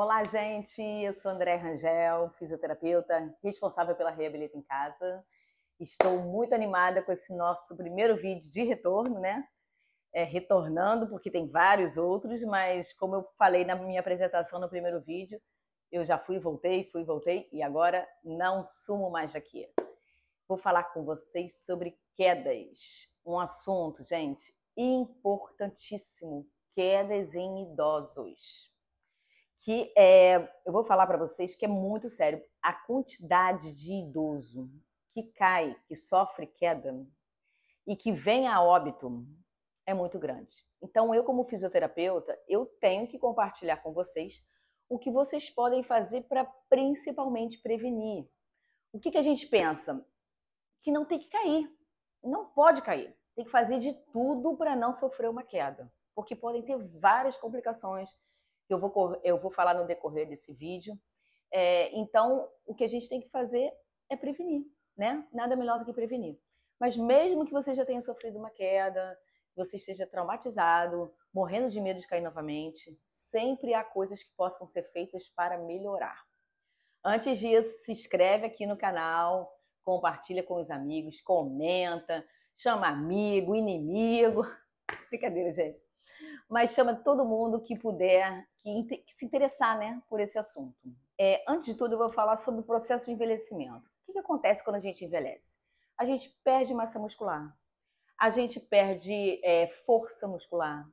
Olá, gente. Eu sou André Rangel, fisioterapeuta, responsável pela Reabilita em Casa. Estou muito animada com esse nosso primeiro vídeo de retorno, né? É, retornando, porque tem vários outros, mas como eu falei na minha apresentação no primeiro vídeo, eu já fui, voltei, fui, voltei e agora não sumo mais daqui. Vou falar com vocês sobre quedas. Um assunto, gente, importantíssimo: quedas em idosos que é, eu vou falar para vocês que é muito sério. A quantidade de idoso que cai, que sofre queda e que vem a óbito é muito grande. Então, eu como fisioterapeuta, eu tenho que compartilhar com vocês o que vocês podem fazer para principalmente prevenir. O que, que a gente pensa? Que não tem que cair, não pode cair. Tem que fazer de tudo para não sofrer uma queda, porque podem ter várias complicações, eu vou, eu vou falar no decorrer desse vídeo. É, então, o que a gente tem que fazer é prevenir, né? Nada melhor do que prevenir. Mas mesmo que você já tenha sofrido uma queda, você esteja traumatizado, morrendo de medo de cair novamente, sempre há coisas que possam ser feitas para melhorar. Antes disso, se inscreve aqui no canal, compartilha com os amigos, comenta, chama amigo, inimigo. Brincadeira, gente mas chama todo mundo que puder, que, que se interessar né, por esse assunto. É, antes de tudo, eu vou falar sobre o processo de envelhecimento. O que, que acontece quando a gente envelhece? A gente perde massa muscular, a gente perde é, força muscular,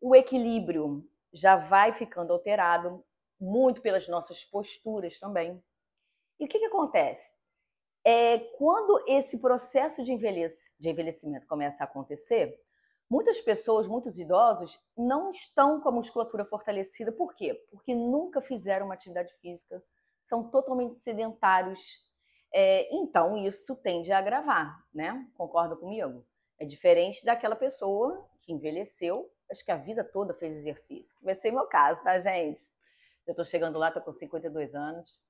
o equilíbrio já vai ficando alterado, muito pelas nossas posturas também. E o que, que acontece? É, quando esse processo de, envelhecimento começa a acontecer, Muitas pessoas, muitos idosos, não estão com a musculatura fortalecida. Por quê? Porque nunca fizeram uma atividade física, são totalmente sedentários. É, então, isso tende a agravar, né? Concorda comigo? É diferente daquela pessoa que envelheceu, acho que a vida toda fez exercício. vai ser meu caso, tá, gente? Eu estou chegando lá, estou com 52 anos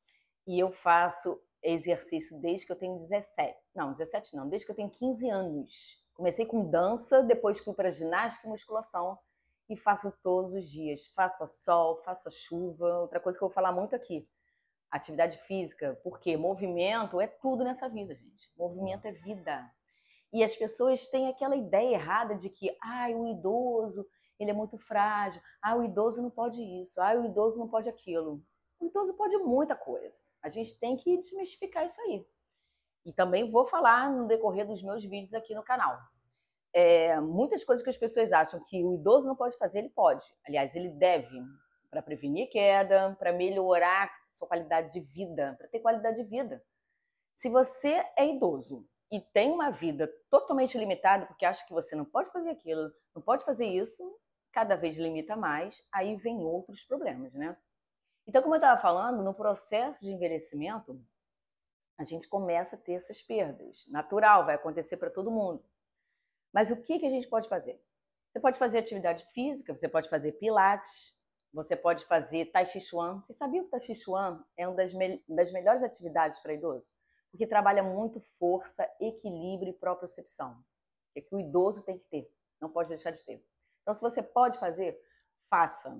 e eu faço exercício desde que eu tenho 17. Não, 17 não, desde que eu tenho 15 anos. Comecei com dança, depois fui para ginástica e musculação e faço todos os dias. Faça sol, faça chuva. Outra coisa que eu vou falar muito aqui: atividade física, porque movimento é tudo nessa vida, gente. Movimento é vida. E as pessoas têm aquela ideia errada de que, ah, o idoso, ele é muito frágil. Ah, o idoso não pode isso. Ah, o idoso não pode aquilo. O idoso pode muita coisa. A gente tem que desmistificar isso aí. E também vou falar no decorrer dos meus vídeos aqui no canal. É, muitas coisas que as pessoas acham que o idoso não pode fazer, ele pode. Aliás, ele deve, para prevenir queda, para melhorar sua qualidade de vida, para ter qualidade de vida. Se você é idoso e tem uma vida totalmente limitada, porque acha que você não pode fazer aquilo, não pode fazer isso, cada vez limita mais, aí vem outros problemas, né? Então, como eu estava falando, no processo de envelhecimento, a gente começa a ter essas perdas. Natural, vai acontecer para todo mundo. Mas o que, que a gente pode fazer? Você pode fazer atividade física, você pode fazer pilates, você pode fazer Tai Chi Chuan. Você sabia que o Tai Chi Chuan é uma das, me das melhores atividades para idoso? Porque trabalha muito força, equilíbrio e propriocepção. É que o idoso tem que ter, não pode deixar de ter. Então, se você pode fazer, faça.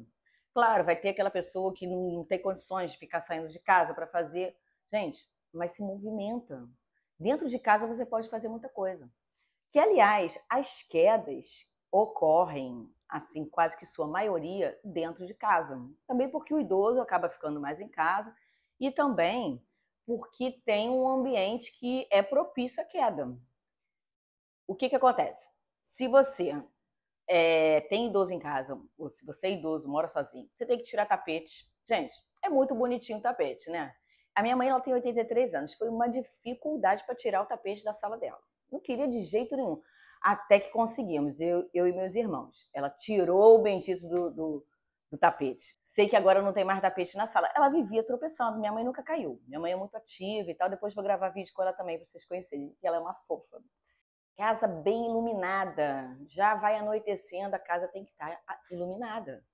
Claro, vai ter aquela pessoa que não tem condições de ficar saindo de casa para fazer. Gente, mas se movimenta. Dentro de casa você pode fazer muita coisa. Que, aliás, as quedas ocorrem, assim, quase que sua maioria, dentro de casa. Também porque o idoso acaba ficando mais em casa e também porque tem um ambiente que é propício à queda. O que, que acontece? Se você é, tem idoso em casa, ou se você é idoso, mora sozinho, você tem que tirar tapete. Gente, é muito bonitinho o tapete, né? A minha mãe ela tem 83 anos, foi uma dificuldade para tirar o tapete da sala dela. Não queria de jeito nenhum. Até que conseguimos, eu, eu e meus irmãos. Ela tirou o bendito do, do, do tapete. Sei que agora não tem mais tapete na sala. Ela vivia tropeçando, minha mãe nunca caiu. Minha mãe é muito ativa e tal. Depois vou gravar vídeo com ela também para vocês conhecerem. E ela é uma fofa. Casa bem iluminada. Já vai anoitecendo, a casa tem que estar tá iluminada.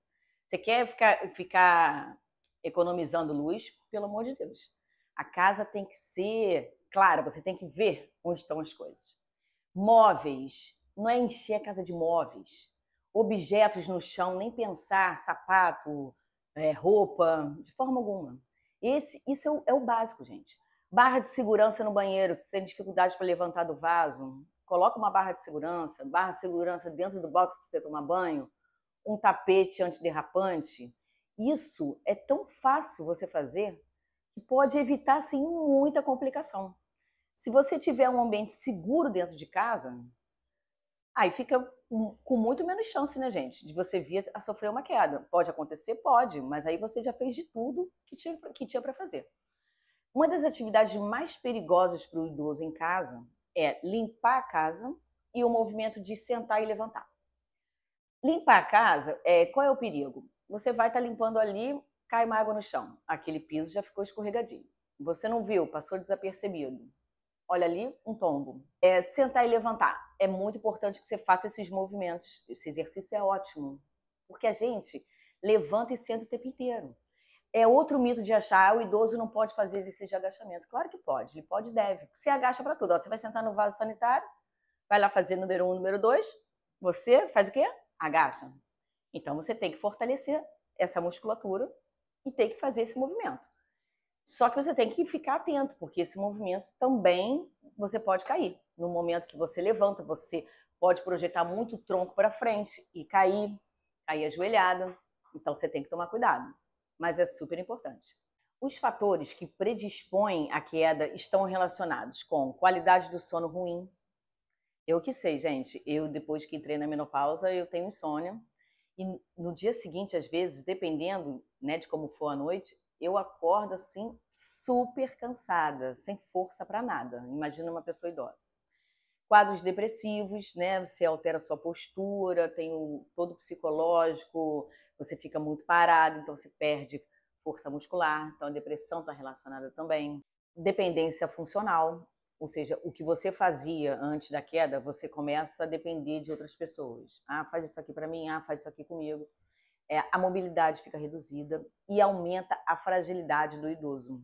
Você quer ficar, ficar economizando luz, pelo amor de Deus. A casa tem que ser clara, você tem que ver onde estão as coisas. Móveis, não é encher a casa de móveis. Objetos no chão, nem pensar, sapato, é, roupa, de forma alguma. Esse, isso é o, é o básico, gente. Barra de segurança no banheiro, se tem dificuldade para levantar do vaso, coloca uma barra de segurança, barra de segurança dentro do box para você tomar banho, um tapete antiderrapante, isso é tão fácil você fazer que pode evitar assim muita complicação. Se você tiver um ambiente seguro dentro de casa, aí fica com muito menos chance, né, gente, de você vir a sofrer uma queda. Pode acontecer, pode, mas aí você já fez de tudo que tinha, que tinha para fazer. Uma das atividades mais perigosas para o idoso em casa é limpar a casa e o movimento de sentar e levantar. Limpar a casa, é, qual é o perigo? você vai estar tá limpando ali, cai uma água no chão. Aquele piso já ficou escorregadinho. Você não viu, passou desapercebido. Olha ali, um tombo. É, sentar e levantar. É muito importante que você faça esses movimentos. Esse exercício é ótimo. Porque a gente levanta e senta o tempo inteiro. É outro mito de achar, ah, o idoso não pode fazer exercício de agachamento. Claro que pode, ele pode e deve. Você agacha para tudo. Ó, você vai sentar no vaso sanitário, vai lá fazer número um, número dois. Você faz o quê? Agacha. Então você tem que fortalecer essa musculatura e tem que fazer esse movimento. Só que você tem que ficar atento, porque esse movimento também você pode cair. No momento que você levanta, você pode projetar muito o tronco para frente e cair, cair ajoelhada. Então você tem que tomar cuidado, mas é super importante. Os fatores que predispõem à queda estão relacionados com qualidade do sono ruim. Eu que sei, gente, eu depois que entrei na menopausa, eu tenho insônia, e no dia seguinte, às vezes, dependendo né, de como for a noite, eu acordo assim super cansada, sem força para nada. Imagina uma pessoa idosa. Quadros depressivos, né? Você altera sua postura, tem o, todo o psicológico, você fica muito parado, então você perde força muscular. Então a depressão está relacionada também. Dependência funcional, ou seja, o que você fazia antes da queda, você começa a depender de outras pessoas. Ah, faz isso aqui para mim, ah, faz isso aqui comigo. É, a mobilidade fica reduzida e aumenta a fragilidade do idoso.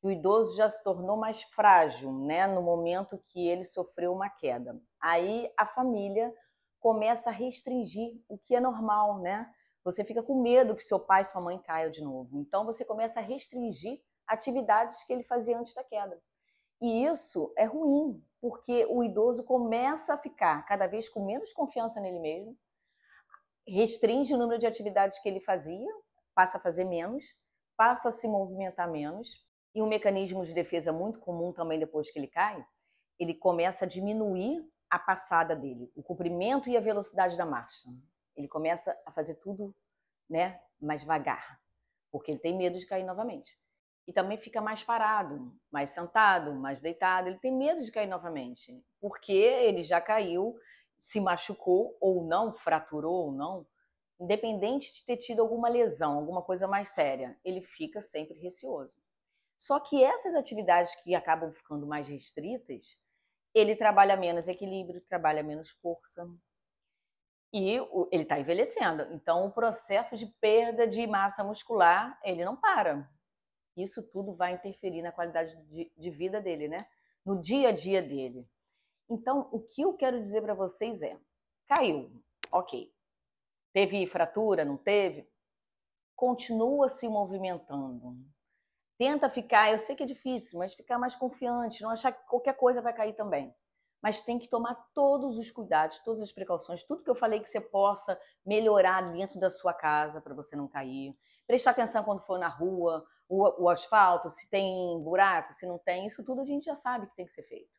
O idoso já se tornou mais frágil, né, no momento que ele sofreu uma queda. Aí a família começa a restringir o que é normal, né? Você fica com medo que seu pai e sua mãe caiam de novo. Então você começa a restringir atividades que ele fazia antes da queda. E isso é ruim, porque o idoso começa a ficar cada vez com menos confiança nele mesmo, restringe o número de atividades que ele fazia, passa a fazer menos, passa a se movimentar menos. E um mecanismo de defesa muito comum também depois que ele cai, ele começa a diminuir a passada dele, o comprimento e a velocidade da marcha. Ele começa a fazer tudo, né, mais vagar, porque ele tem medo de cair novamente e também fica mais parado, mais sentado, mais deitado. Ele tem medo de cair novamente, porque ele já caiu, se machucou ou não, fraturou ou não, independente de ter tido alguma lesão, alguma coisa mais séria, ele fica sempre receoso. Só que essas atividades que acabam ficando mais restritas, ele trabalha menos equilíbrio, trabalha menos força. E ele está envelhecendo. Então, o processo de perda de massa muscular, ele não para isso tudo vai interferir na qualidade de, de vida dele, né? No dia a dia dele. Então, o que eu quero dizer para vocês é: caiu, ok. Teve fratura, não teve? Continua se movimentando. Tenta ficar, eu sei que é difícil, mas ficar mais confiante, não achar que qualquer coisa vai cair também. Mas tem que tomar todos os cuidados, todas as precauções, tudo que eu falei que você possa melhorar dentro da sua casa para você não cair prestar atenção quando for na rua, o, o, asfalto, se tem buraco, se não tem, isso tudo a gente já sabe que tem que ser feito.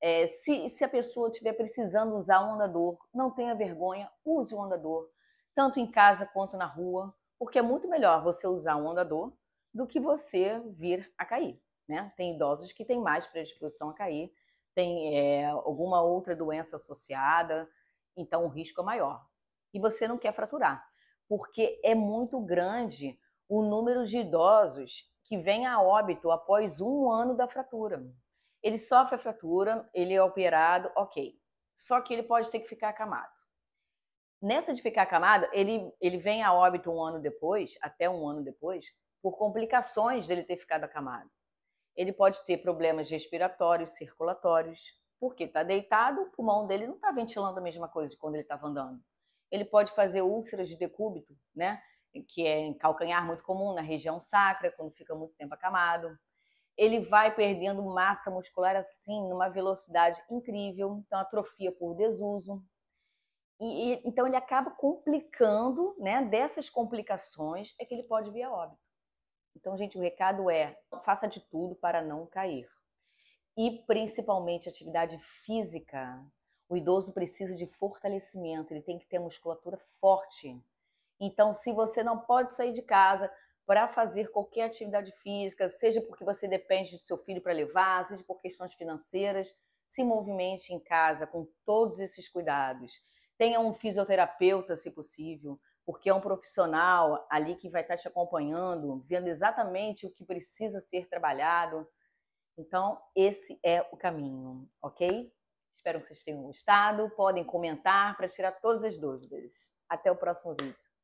É, se, se a pessoa estiver precisando usar um andador, não tenha vergonha, use o um andador, tanto em casa quanto na rua, porque é muito melhor você usar um andador do que você vir a cair. Né? Tem idosos que têm mais predisposição a cair, tem é, alguma outra doença associada, então o risco é maior. E você não quer fraturar porque é muito grande o número de idosos que vem a óbito após um ano da fratura. Ele sofre a fratura, ele é operado, ok. Só que ele pode ter que ficar acamado. Nessa de ficar acamado, ele, ele vem a óbito um ano depois, até um ano depois, por complicações dele ter ficado acamado. Ele pode ter problemas respiratórios, circulatórios, porque está deitado, o pulmão dele não está ventilando a mesma coisa de quando ele estava andando ele pode fazer úlceras de decúbito, né? que é em calcanhar muito comum na região sacra, quando fica muito tempo acamado. Ele vai perdendo massa muscular assim, numa velocidade incrível, então atrofia por desuso. E, e, então ele acaba complicando, né? Dessas complicações é que ele pode vir a óbito. Então, gente, o recado é: faça de tudo para não cair. E principalmente atividade física o idoso precisa de fortalecimento, ele tem que ter musculatura forte. Então, se você não pode sair de casa para fazer qualquer atividade física, seja porque você depende do seu filho para levar, seja por questões financeiras, se movimente em casa com todos esses cuidados. Tenha um fisioterapeuta, se possível, porque é um profissional ali que vai estar te acompanhando, vendo exatamente o que precisa ser trabalhado. Então, esse é o caminho, ok? Espero que vocês tenham gostado. Podem comentar para tirar todas as dúvidas. Até o próximo vídeo.